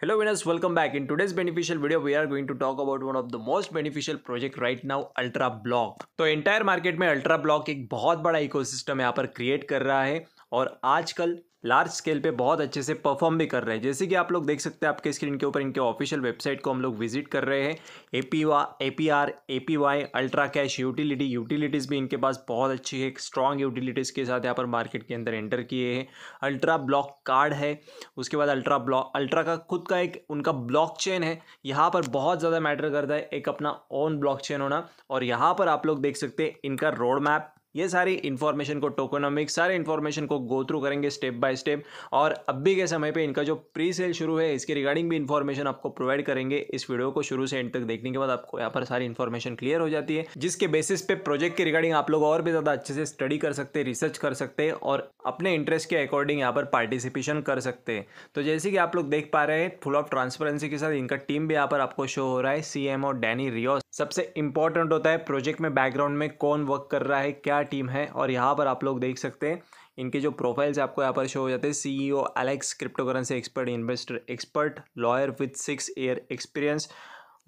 Hello winners, welcome back. In today's beneficial video, we are going to talk about one of the most beneficial project right now, Ultra Block. तो entire market में ultra block एक बहुत बड़ा ecosystem यहाँ पर create कर रहा है और आजकल लार्ज स्केल पे बहुत अच्छे से परफॉर्म भी कर रहे हैं जैसे कि आप लोग देख सकते हैं आपके स्क्रीन के ऊपर इनके ऑफिशियल वेबसाइट को हम लोग विजिट कर रहे हैं ए पी वा A P R A P Y ultra cash utility utilities भी इनके पास बहुत अच्छी है स्ट्रॉन्ग यूटिलिटीज़ के साथ यहाँ पर मार्केट के अंदर एंटर किए हैं अल्ट्रा ब्लॉक कार्ड है उसके बाद अल्ट्रा ब्लॉक अल्ट्रा का खुद का एक उनका ब्लॉक चेन है यहाँ पर बहुत ज़्यादा मैटर करता है एक अपना ओन ब्लॉक चेन होना और यहाँ पर आप लोग देख सकते हैं इनका रोड मैप ये सारी इन्फॉर्मेशन को टोकोनॉमिक सारे इन्फॉर्मेशन को गो थ्रू करेंगे स्टेप बाय स्टेप और अभी के समय पे इनका जो प्री सेल शुरू है इसके रिगार्डिंग भी इन्फॉर्मेशन आपको प्रोवाइड करेंगे इस वीडियो को शुरू से एंड तक देखने के बाद आपको यहाँ पर सारी इन्फॉर्मेशन क्लियर हो जाती है जिसके बेसिस पे प्रोजेक्ट के रिगार्डिंग आप लोग और भी ज़्यादा अच्छे से स्टडी कर सकते रिसर्च कर सकते और अपने इंटरेस्ट के अकॉर्डिंग यहाँ पर पार्टिसिपेशन कर सकते हैं तो जैसे कि आप लोग देख पा रहे हैं फुल ऑफ ट्रांसपेरेंसी के साथ इनका टीम भी यहाँ पर आपको शो हो रहा है सी एम और डैनी रियोस सबसे इंपॉर्टेंट होता है प्रोजेक्ट में बैकग्राउंड में कौन वर्क कर रहा है क्या टीम है और यहाँ पर आप लोग देख सकते हैं इनके जो प्रोफाइल्स आपको यहाँ पर शो हो जाते हैं CEO Alex crypto currency expert investor expert lawyer with six year experience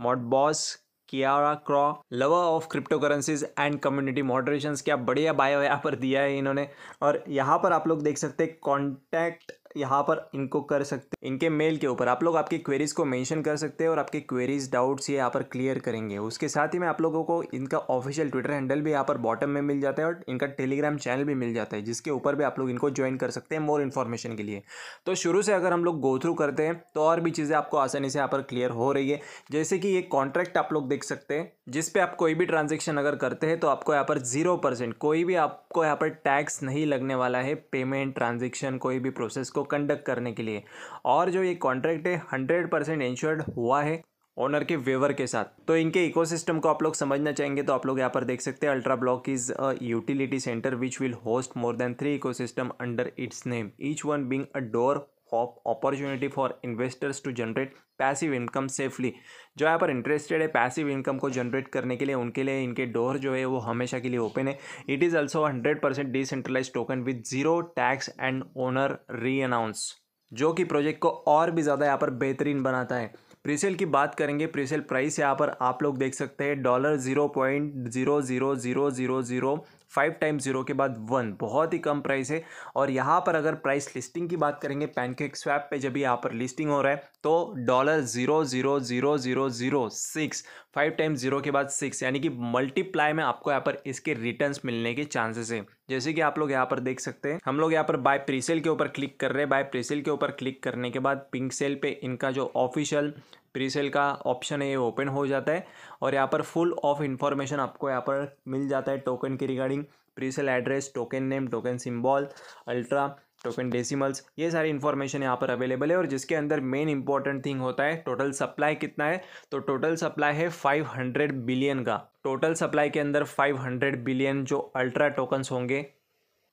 Mott boss Kiara Crow lover of crypto currencies and community moderation क्या बढ़िया बायो यहाँ पर दिया है इन्होंने और यहाँ पर आप लोग देख सकते हैं कॉन्टैक्ट यहाँ पर इनको कर सकते हैं इनके मेल के ऊपर आप लोग आपकी क्वेरीज़ को मेंशन कर सकते हैं और आपकी क्वेरीज़ डाउट्स ये यहाँ पर क्लियर करेंगे उसके साथ ही में आप लोगों को इनका ऑफिशियल ट्विटर हैंडल भी यहाँ पर बॉटम में मिल जाता है और इनका टेलीग्राम चैनल भी मिल जाता है जिसके ऊपर भी आप लोग इनको ज्वाइन कर सकते हैं मोर इन्फॉर्मेशन के लिए तो शुरू से अगर हम लोग गो थ्रू करते हैं तो और भी चीज़ें आपको आसानी से यहाँ पर क्लियर हो रही है जैसे कि ये कॉन्ट्रैक्ट आप लोग देख सकते हैं जिस पर आप कोई भी ट्रांजेक्शन अगर करते हैं तो आपको यहाँ पर जीरो परसेंट कोई भी आपको यहाँ पर टैक्स नहीं लगने वाला है पेमेंट ट्रांजेक्शन कोई भी प्रोसेस को को कंडक्ट करने के लिए और जो ये कॉन्ट्रैक्ट है हंड्रेड परसेंट इंश्योर्ड हुआ है ओनर के वेवर के साथ तो इनके इकोसिस्टम को आप लोग समझना चाहेंगे तो आप लोग यहाँ पर देख सकते हैं ultra block is a utility center which will host more than three ecosystem under its name each one being a door of opportunity for investors to generate passive income safely जो यहाँ पर इंटरेस्टेड है passive income को generate करने के लिए उनके लिए इनके डोर जो है वो हमेशा के लिए ओपन है it is also hundred percent decentralize token with zero tax and owner renounce जो कि प्रोजेक्ट को और भी ज़्यादा यहाँ पर बेहतरीन बनाता है प्रीसेल की बात करेंगे प्रीसेल प्राइस यहाँ पर आप लोग देख सकते हैं dollar zero point zero zero zero zero zero five time zero के बाद वन बहुत ही कम प्राइस है और यहाँ पर अगर प्राइस लिस्टिंग की बात करेंगे पैनकेक स्वैप पे जब यहाँ पर लिस्टिंग हो रहा है तो dollar zero zero zero zero zero six five time zero के बाद सिक्स यानी कि मल्टीप्लाई में आपको यहाँ पर इसके रिटर्न्स मिलने के चांसेस हैं जैसे कि आप लोग यहाँ पर देख सकते हैं हम लोग यहाँ पर बाय प्रीसेल के ऊपर क्लिक कर रहे हैं बाय प्रीसेल के ऊपर क्लिक करने के बाद पिंक सेल पे इनका जो ऑफिशियल प्रीसेल का ऑप्शन है ये ओपन हो जाता है और यहाँ पर फुल ऑफ इन्फॉर्मेशन आपको यहाँ पर मिल जाता है टोकन की regarding presale address token name token symbol ultra token decimals ये सारी इन्फॉर्मेशन यहाँ पर अवेलेबल है और जिसके अंदर मेन इंपॉर्टेंट थिंग होता है टोटल सप्लाई कितना है तो टोटल सप्लाई है 500 बिलियन का टोटल सप्लाई के अंदर 500 बिलियन जो अल्ट्रा टोकन्स होंगे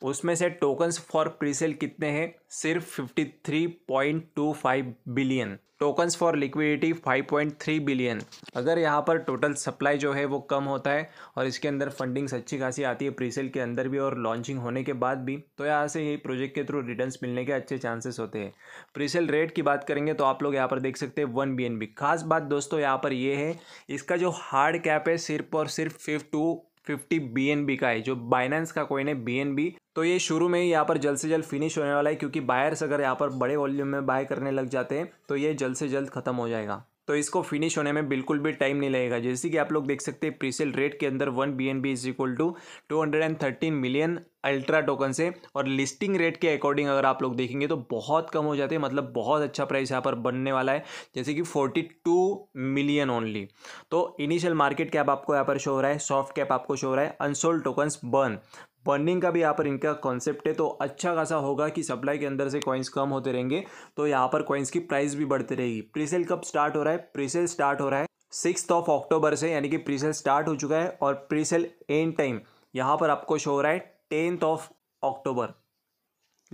उसमें से टोकन्स फॉर प्रीसेल कितने हैं सिर्फ 53.25 billion tokens for liquidity 5.3 billion अगर यहाँ पर टोटल सप्लाई जो है वो कम होता है और इसके अंदर फंडिंग्स अच्छी खासी आती है प्रीसेल के अंदर भी और लॉन्चिंग होने के बाद भी तो यहाँ से ये प्रोजेक्ट के थ्रू रिटर्न मिलने के अच्छे चांसेस होते हैं प्रीसेल रेट की बात करेंगे तो आप लोग यहाँ पर देख सकते हैं वन बी खास बात दोस्तों यहाँ पर ये यह है इसका जो हार्ड कैप है सिर्फ और सिर्फ फिफ्ट टू फिफ्टी बी का है जो बाइनेंस का बी एन बी तो ये शुरू में ही यहाँ पर जल्द से जल्द फिनिश होने वाला है क्योंकि बायर्स अगर यहाँ पर बड़े वॉल्यूम में बाय करने लग जाते हैं तो ये जल्द से जल्द खत्म हो जाएगा तो इसको फिनिश होने में बिल्कुल भी टाइम नहीं लगेगा जैसे कि आप लोग देख सकते हैं प्रीसेल रेट के अंदर one B N B is equal to two hundred and thirteen million ultra token से और लिस्टिंग रेट के अकॉर्डिंग अगर आप लोग देखेंगे तो बहुत कम हो जाते हैं मतलब बहुत अच्छा प्राइस यहाँ पर बनने वाला है जैसे कि फोर्टी टू मिलियन ओनली तो इनिशियल मार्केट कैप आपको यहाँ पर शो हो रहा है सॉफ्ट कैप आपको शो हो रहा है अनसोल्ड टोकन्स बर्न फंडिंग का भी यहाँ पर इनका कॉन्सेप्ट है तो अच्छा खासा होगा कि सप्लाई के अंदर से कॉइन्स कम होते रहेंगे तो यहाँ पर कॉइन्स की प्राइस भी बढ़ती रहेगी प्रीसेल कब स्टार्ट हो रहा है प्रीसेल स्टार्ट हो रहा है सिक्स ऑफ अक्टूबर से यानी कि प्रीसेल स्टार्ट हो चुका है और प्रीसेल एंड टाइम यहाँ पर आपको शो हो रहा है tenth of October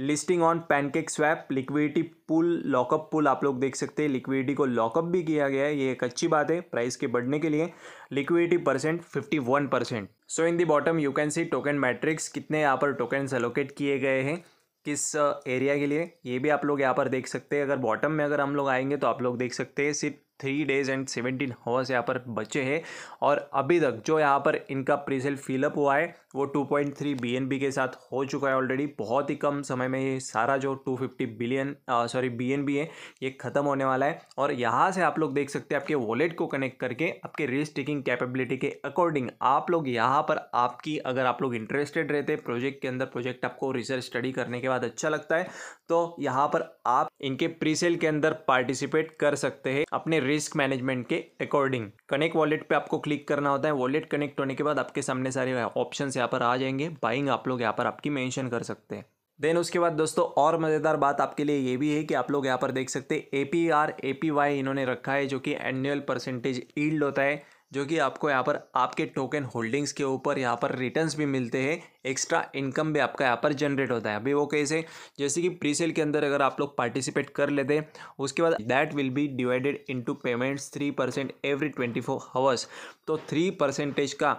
listing on pancake swap liquidity pool lockup pool आप लोग देख सकते हैं लिक्विडिटी को लॉकअप भी किया गया है ये एक अच्छी बात है प्राइस के बढ़ने के लिए liquidity percent fifty one percent so in the bottom you can see token matrix कितने यहाँ पर टोकन्स एलोकेट किए गए हैं किस एरिया uh, के लिए ये भी आप लोग यहाँ पर देख सकते हैं अगर बॉटम में अगर हम लोग आएंगे तो आप लोग देख सकते हैं सिर्फ three days and seventeen hours यहाँ पर बचे हैं और अभी तक जो यहाँ पर इनका प्रीसेल फिलअप हुआ है वो two point three B N B के साथ हो चुका है ऑलरेडी बहुत ही कम समय में ये सारा जो two fifty billion sorry B N B है ये ख़त्म होने वाला है और यहाँ से आप लोग देख सकते हैं आपके वॉलेट को कनेक्ट करके आपके रिस्क टेकिंग कैपेबिलिटी के अकॉर्डिंग आप लोग यहाँ पर आपकी अगर आप लोग इंटरेस्टेड रहते प्रोजेक्ट के अंदर प्रोजेक्ट आपको रिसर्च स्टडी करने के बाद अच्छा लगता है तो यहाँ पर आप इनके प्रीसेल के अंदर पार्टिसिपेट कर सकते हैं अपने रिस्क मैनेजमेंट के अकॉर्डिंग कनेक्ट वॉलेट पे आपको क्लिक करना होता है वॉलेट कनेक्ट होने के बाद आपके सामने सारे ऑप्शन यहाँ पर आ जाएंगे बाइंग आप लोग यहाँ पर आपकी मेंशन कर सकते हैं देन उसके बाद दोस्तों और मज़ेदार बात आपके लिए ये भी है कि आप लोग यहाँ पर देख सकते हैं ए पी आर वाई इन्होंने रखा है जो कि एनुअल परसेंटेज ईल्ड होता है जो कि आपको यहाँ पर आपके टोकन होल्डिंग्स के ऊपर यहाँ पर रिटर्न्स भी मिलते हैं एक्स्ट्रा इनकम भी आपका यहाँ पर जनरेट होता है अभी वो कैसे जैसे कि प्री सेल के अंदर अगर आप लोग पार्टिसिपेट कर लेते हैं उसके बाद that will be divided into payments three percent every twenty four hours तो थ्री परसेंटेज का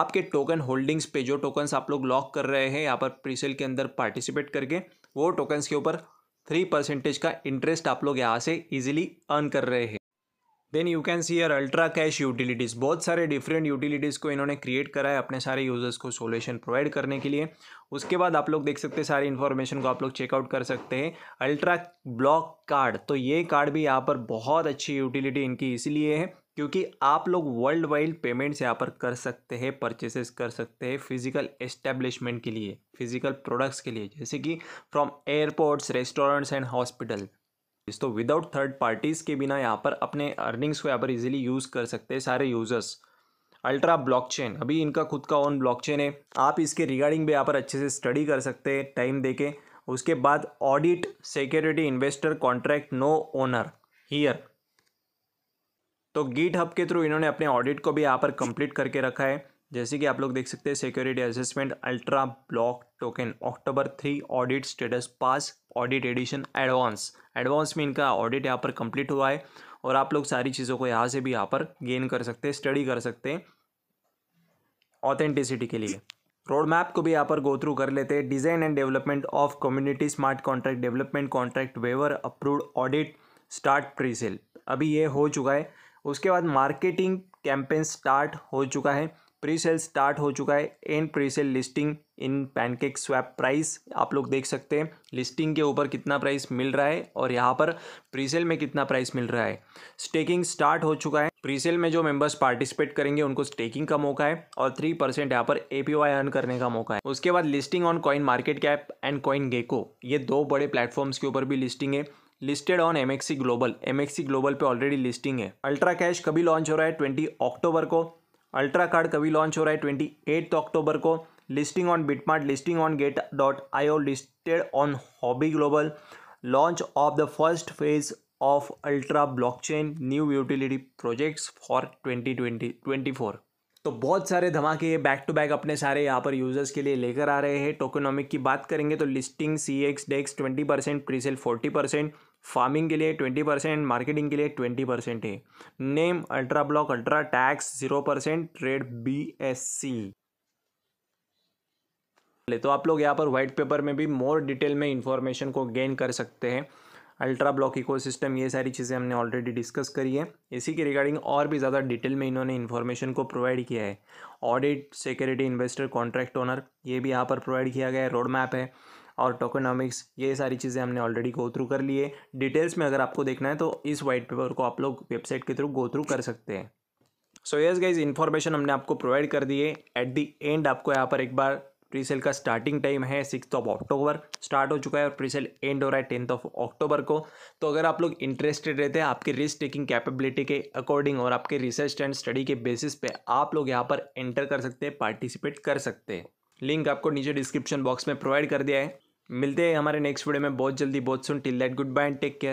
आपके टोकन होल्डिंग्स पे जो टोकन्स आप लोग लॉक कर रहे हैं यहाँ पर प्री सेल के अंदर पार्टिसिपेट करके वो टोकन्स के ऊपर थ्री परसेंटेज का इंटरेस्ट आप लोग यहाँ से इजिली अर्न कर रहे हैं then you can see your ultra cash utilities बहुत सारे डिफरेंट यूटिलिटीज़ को इन्होंने क्रिएट करा है अपने सारे यूज़र्स को सोल्यूशन प्रोवाइड करने के लिए उसके बाद आप लोग देख सकते हैं सारी इन्फॉर्मेशन को आप लोग चेकआउट कर सकते हैं अल्ट्रा ब्लॉक कार्ड तो ये कार्ड भी यहाँ पर बहुत अच्छी यूटिलिटी इनकी इसलिए है क्योंकि आप लोग वर्ल्ड वाइड पेमेंट्स यहाँ पर कर सकते हैं परचेसेस कर सकते हैं फिजिकल एस्टेब्लिशमेंट के लिए फिजिकल प्रोडक्ट्स के लिए जैसे कि from airports restaurants and hospital तो विदाउट थर्ड पार्टीज़ के बिना यहाँ पर अपने अर्निंग्स को यहाँ पर इजीली यूज़ कर सकते हैं सारे यूज़र्स अल्ट्रा ब्लॉकचेन अभी इनका खुद का ओन ब्लॉकचेन है आप इसके रिगार्डिंग भी यहाँ पर अच्छे से स्टडी कर सकते हैं टाइम दे के उसके बाद audit security investor contract no owner here तो गीट हब के थ्रू इन्होंने अपने ऑडिट को भी यहाँ पर कंप्लीट करके रखा है जैसे कि आप लोग देख सकते हैं security assessment ultra block token October three audit status pass audit edition advance advance में इनका ऑडिट यहाँ पर कंप्लीट हुआ है और आप लोग सारी चीज़ों को यहाँ से भी यहाँ पर गेन कर सकते हैं स्टडी कर सकते हैं ऑथेंटिसिटी के लिए रोड मैप को भी यहाँ पर गो थ्रू कर लेते हैं design and development of community smart contract development contract waiver approved audit start presale अभी ये हो चुका है उसके बाद मार्केटिंग कैंपेन स्टार्ट हो चुका है प्री सेल स्टार्ट हो चुका है and presale listing in pancake swap price आप लोग देख सकते हैं लिस्टिंग के ऊपर कितना प्राइस मिल रहा है और यहाँ पर प्री सेल में कितना प्राइस मिल रहा है स्टेकिंग स्टार्ट हो चुका है प्री सेल में जो मेंबर्स पार्टिसिपेट करेंगे उनको स्टेकिंग का मौका है और थ्री परसेंट यहाँ पर ए पी अर्न करने का मौका है उसके बाद listing on coin market cap and coin gecko ये दो बड़े प्लेटफॉर्म्स के ऊपर भी लिस्टिंग है listed on M X C global M X C global पे ऑलरेडी लिस्टिंग है अल्ट्रा कैश कभी लॉन्च हो रहा है ट्वेंटी अक्टूबर को अल्ट्रा कार्ड कभी लॉन्च हो रहा है ट्वेंटी एट्थ अक्टूबर को listing on BitMart listing on gate dot I O listed on Huobi global launch of the first phase of ultra blockchain new utility projects for twenty twenty twenty four तो बहुत सारे धमाके ये back to back अपने सारे यहाँ पर users के लिए लेकर आ रहे हैं टोकोनॉमिक की बात करेंगे तो listing C X dex twenty percent presale forty percent farming के लिए ट्वेंटी परसेंट मार्केटिंग के लिए ट्वेंटी परसेंट है name ultra block ultra tax zero percent trade B S C तो आप लोग यहाँ पर वाइट पेपर में भी मोर डिटेल में इंफॉर्मेशन को गेन कर सकते हैं अल्ट्रा ब्लॉक इकोसिस्टम ये सारी चीज़ें हमने ऑलरेडी डिस्कस करी है इसी के रिगार्डिंग और भी ज़्यादा डिटेल में इन्होंने इन्फॉर्मेशन को प्रोवाइड किया है audit security investor contract owner ये भी यहाँ पर प्रोवाइड किया गया है रोड मैप है और टोकोनॉमिक्स ये सारी चीज़ें हमने ऑलरेडी गो थ्रू कर लिए डिटेल्स में अगर आपको देखना है तो इस वाइट पेपर को आप लोग वेबसाइट के थ्रू गो थ्रू कर सकते हैं सो यस गाइज इन्फॉर्मेशन हमने आपको प्रोवाइड कर दिए एट दी एंड आपको यहाँ पर एक बार प्री सेल का स्टार्टिंग टाइम है सिक्स ऑफ अक्टूबर स्टार्ट हो चुका है और प्री सेल एंड हो रहा है टेंथ ऑफ अक्टूबर को तो अगर आप लोग इंटरेस्टेड रहते हैं आपके रिस्क टेकिंग कैपेबिलिटी के अकॉर्डिंग और आपके रिसर्च एंड स्टडी के बेसिस पे आप लोग यहाँ पर एंटर कर सकते हैं पार्टिसिपेट कर सकते हैं लिंक आपको नीचे डिस्क्रिप्शन बॉक्स में प्रोवाइड कर दिया है मिलते हैं हमारे नेक्स्ट वीडियो में बहुत जल्दी बहुत soon till that goodbye and take care